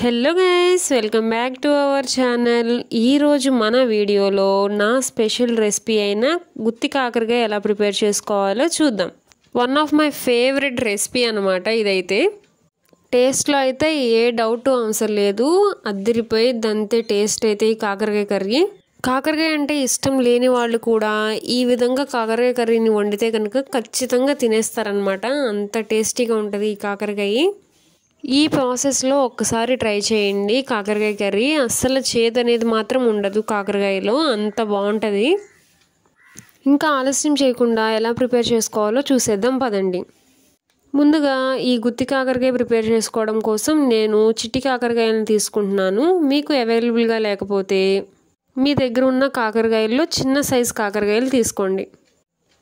hello guys welcome back to our channel ఈరోజు మన వీడియోలో నా స్పెషల్ రెసిపీ అయిన గుత్తి కాకరకాయ ఎలా ప్రిపేర్ చేసుకోవాలో చూద్దాం one of my favourite recipe అనమాట ఇదైతే టేస్ట్లో అయితే ఏ డౌట్ అవసరం లేదు అద్దరిపోయి దంతే టేస్ట్ అయితే ఈ కాకరకాయ కర్రీ కాకరకాయ అంటే ఇష్టం లేని వాళ్ళు కూడా ఈ విధంగా కాకరకాయ కర్రీని వండితే కనుక ఖచ్చితంగా తినేస్తారనమాట అంత టేస్టీగా ఉంటుంది ఈ కాకరకాయ ఈ ప్రాసెస్లో ఒక్కసారి ట్రై చేయండి కాకరకాయ కర్రీ అస్సలు చేదు అనేది మాత్రం ఉండదు కాకరకాయలో అంత బాగుంటుంది ఇంకా ఆలస్యం చేయకుండా ఎలా ప్రిపేర్ చేసుకోవాలో చూసేద్దాం పదండి ముందుగా ఈ గుత్తి కాకరకాయ ప్రిపేర్ చేసుకోవడం కోసం నేను చిట్టి కాకరకాయలను తీసుకుంటున్నాను మీకు అవైలబుల్గా లేకపోతే మీ దగ్గర ఉన్న కాకరకాయల్లో చిన్న సైజు కాకరకాయలు తీసుకోండి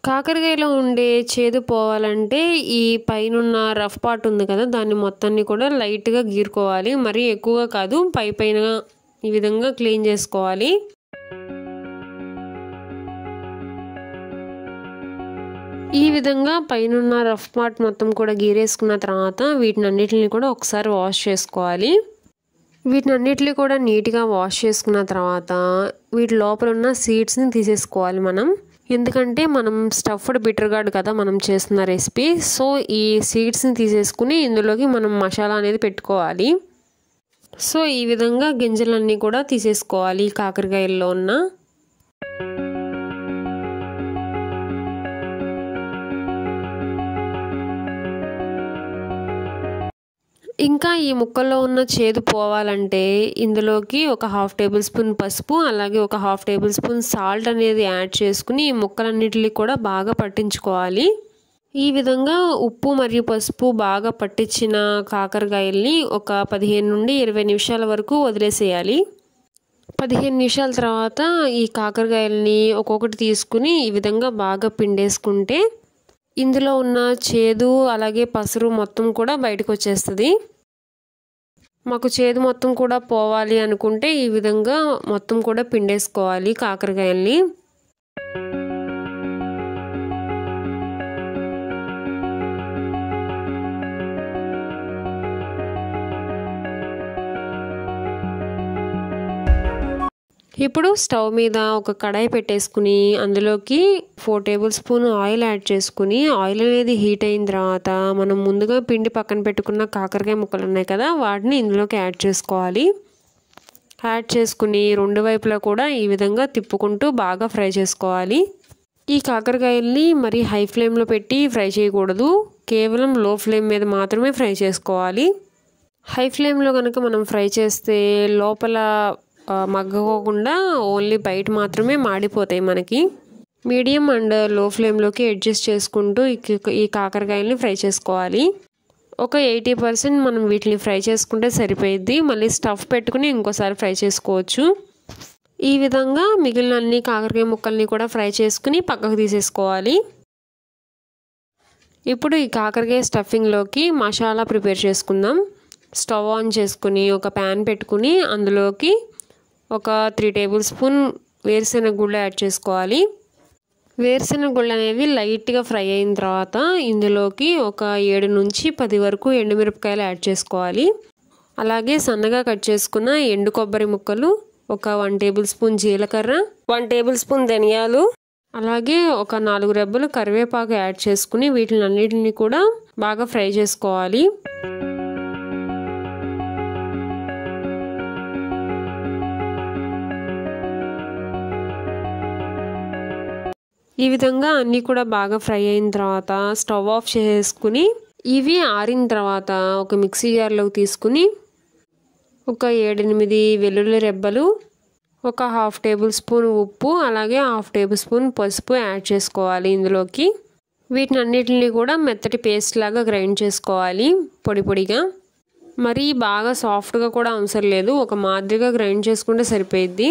కాకరకాయలో ఉండే చేదు పోవాలంటే ఈ పైనున్న రఫ్ పార్ట్ ఉంది కదా దాన్ని మొత్తాన్ని కూడా లైట్గా గీరుకోవాలి మరీ ఎక్కువగా కాదు పై పైన ఈ విధంగా క్లీన్ చేసుకోవాలి ఈ విధంగా పైనున్న రఫ్ పార్ట్ మొత్తం కూడా గీరేసుకున్న తర్వాత వీటిని అన్నిటిని కూడా ఒకసారి వాష్ చేసుకోవాలి వీటిని అన్నిటిని కూడా నీట్గా వాష్ చేసుకున్న తర్వాత వీటి లోపల ఉన్న సీడ్స్ని తీసేసుకోవాలి మనం ఎందుకంటే మనం స్టఫ్డ్ బిటర్ గార్డ్ కదా మనం చేస్తున్న రెసిపీ సో ఈ సీడ్స్ని తీసేసుకుని ఇందులోకి మనం మసాలా అనేది పెట్టుకోవాలి సో ఈ విధంగా గింజలన్నీ కూడా తీసేసుకోవాలి కాకరకాయల్లో ఉన్న ఇంకా ఈ ముక్కల్లో ఉన్న చేదు పోవాలంటే ఇందులోకి ఒక హాఫ్ టేబుల్ స్పూన్ పసుపు అలాగే ఒక హాఫ్ టేబుల్ స్పూన్ సాల్ట్ అనేది యాడ్ చేసుకుని ఈ ముక్కలన్నిటిని కూడా బాగా పట్టించుకోవాలి ఈ విధంగా ఉప్పు మరియు పసుపు బాగా పట్టించిన కాకరకాయల్ని ఒక పదిహేను నుండి ఇరవై నిమిషాల వరకు వదిలేసేయాలి పదిహేను నిమిషాల తర్వాత ఈ కాకరకాయల్ని ఒక్కొక్కటి తీసుకుని ఈ విధంగా బాగా పిండేసుకుంటే ఇందులో ఉన్న చేదు అలాగే పసురు మొత్తం కూడా బయటకు వచ్చేస్తుంది మాకు చేదు మొత్తం కూడా పోవాలి అనుకుంటే ఈ విధంగా మొత్తం కూడా పిండేసుకోవాలి కాకరకాయల్ని ఇప్పుడు స్టవ్ మీద ఒక కడాయి పెట్టేసుకుని అందులోకి four tablespoon oil add చేసుకుని ఆయిల్ అనేది హీట్ అయిన తర్వాత మనం ముందుగా పిండి పక్కన పెట్టుకున్న కాకరకాయ ముక్కలు ఉన్నాయి కదా వాటిని ఇందులోకి యాడ్ చేసుకోవాలి యాడ్ చేసుకుని రెండు వైపులా కూడా ఈ విధంగా తిప్పుకుంటూ బాగా ఫ్రై చేసుకోవాలి ఈ కాకరకాయల్ని మరి హై ఫ్లేమ్లో పెట్టి ఫ్రై చేయకూడదు కేవలం లో ఫ్లేమ్ మీద మాత్రమే ఫ్రై చేసుకోవాలి హై ఫ్లేమ్లో కనుక మనం ఫ్రై చేస్తే లోపల మగ్గకోకుండా ఓన్లీ బయట మాత్రమే మాడిపోతాయి మనకి మీడియం అండ్ లో ఫ్లేమ్లోకి అడ్జస్ట్ చేసుకుంటూ ఈ కాకరకాయల్ని ఫ్రై చేసుకోవాలి ఒక ఎయిటీ పర్సెంట్ మనం వీటిని ఫ్రై చేసుకుంటే సరిపోయిద్ది మళ్ళీ స్టఫ్ పెట్టుకుని ఇంకోసారి ఫ్రై చేసుకోవచ్చు ఈ విధంగా మిగిలిన అన్ని కాకరకాయ ముక్కల్ని కూడా ఫ్రై చేసుకుని పక్కకు తీసేసుకోవాలి ఇప్పుడు ఈ కాకరకాయ స్టఫింగ్లోకి మసాలా ప్రిపేర్ చేసుకుందాం స్టవ్ ఆన్ చేసుకుని ఒక ప్యాన్ పెట్టుకుని అందులోకి ఒక త్రీ టేబుల్ స్పూన్ వేరుశెనగ గుళ్ళ యాడ్ చేసుకోవాలి వేరుశనగ గుళ్ళ అనేవి లైట్గా ఫ్రై అయిన తర్వాత ఇందులోకి ఒక ఏడు నుంచి పది వరకు ఎండుమిరపకాయలు యాడ్ చేసుకోవాలి అలాగే సన్నగా కట్ చేసుకున్న ఎండు కొబ్బరి ముక్కలు ఒక వన్ టేబుల్ స్పూన్ జీలకర్ర వన్ టేబుల్ స్పూన్ ధనియాలు అలాగే ఒక నాలుగు రెబ్బలు కరివేపాకు యాడ్ చేసుకుని వీటిని అన్నిటిని కూడా బాగా ఫ్రై చేసుకోవాలి ఈ విధంగా అన్నీ కూడా బాగా ఫ్రై అయిన తర్వాత స్టవ్ ఆఫ్ చేసుకుని ఇవి ఆరిన తర్వాత ఒక మిక్సీ జార్లోకి తీసుకుని ఒక ఏడెనిమిది వెల్లుల్లి రెబ్బలు ఒక హాఫ్ టేబుల్ స్పూన్ ఉప్పు అలాగే హాఫ్ టేబుల్ స్పూన్ పసుపు యాడ్ చేసుకోవాలి ఇందులోకి వీటిని అన్నిటిని కూడా మెత్తటి పేస్ట్ లాగా గ్రైండ్ చేసుకోవాలి పొడి పొడిగా మరీ బాగా సాఫ్ట్గా కూడా అవసరం లేదు ఒక మాదిరిగా గ్రైండ్ చేసుకుంటే సరిపోయిద్ది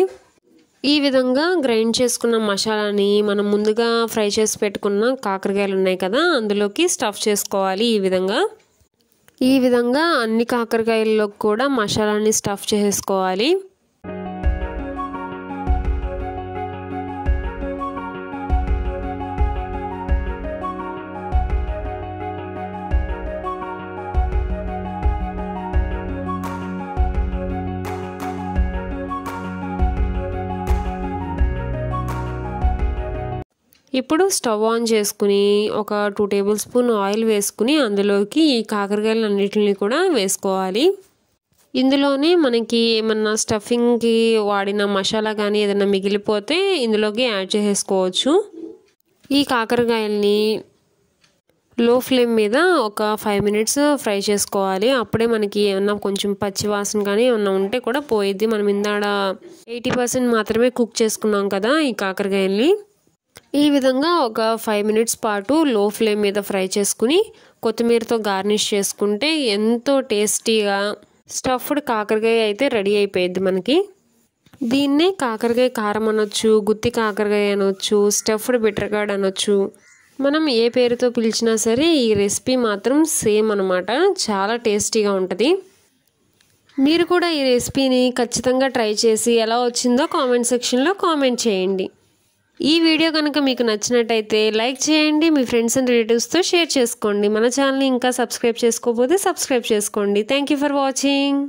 ఈ విధంగా గ్రైండ్ చేసుకున్న మసాలాని మనం ముందుగా ఫ్రై చేసి పెట్టుకున్న కాకరకాయలు ఉన్నాయి కదా అందులోకి స్టఫ్ చేసుకోవాలి ఈ విధంగా ఈ విధంగా అన్ని కాకరకాయల్లో కూడా మసాలాని స్టఫ్ చేసుకోవాలి ఇప్పుడు స్టవ్ ఆన్ చేసుకుని ఒక టూ టేబుల్ స్పూన్ ఆయిల్ వేసుకుని అందులోకి ఈ కాకరకాయలు అన్నిటిని కూడా వేసుకోవాలి ఇందులోనే మనకి ఏమన్నా స్టఫింగ్కి వాడిన మసాలా కానీ ఏదైనా మిగిలిపోతే ఇందులోకి యాడ్ చేసేసుకోవచ్చు ఈ కాకరకాయల్ని లో ఫ్లేమ్ మీద ఒక ఫైవ్ మినిట్స్ ఫ్రై చేసుకోవాలి అప్పుడే మనకి ఏమన్నా కొంచెం పచ్చివాసన కానీ ఏమన్నా ఉంటే కూడా పోయిద్ది మనం ఇందాడ ఎయిటీ పర్సెంట్ మాత్రమే కుక్ చేసుకున్నాం కదా ఈ కాకరకాయల్ని ఈ విధంగా ఒక ఫైవ్ మినిట్స్ పాటు లో ఫ్లేమ్ మీద ఫ్రై చేసుకుని కొత్తిమీరతో గార్నిష్ చేసుకుంటే ఎంతో టేస్టీగా స్టఫ్డ్ కాకరకాయ అయితే రెడీ అయిపోయింది మనకి దీన్నే కాకరకాయ కారం అనొచ్చు గుత్తి కాకరకాయ అనొచ్చు స్టఫ్డ్ బిట్టర్గాడ్ అనొచ్చు మనం ఏ పేరుతో పిలిచినా సరే ఈ రెసిపీ మాత్రం సేమ్ అనమాట చాలా టేస్టీగా ఉంటుంది మీరు కూడా ఈ రెసిపీని ఖచ్చితంగా ట్రై చేసి ఎలా వచ్చిందో కామెంట్ సెక్షన్లో కామెంట్ చేయండి ఈ వీడియో కనుక మీకు నచ్చినట్టయితే లైక్ చేయండి మీ ఫ్రెండ్స్ అండ్ రిలేటివ్స్తో షేర్ చేసుకోండి మన ఛానల్ని ఇంకా సబ్స్క్రైబ్ చేసుకోకపోతే సబ్స్క్రైబ్ చేసుకోండి థ్యాంక్ ఫర్ వాచింగ్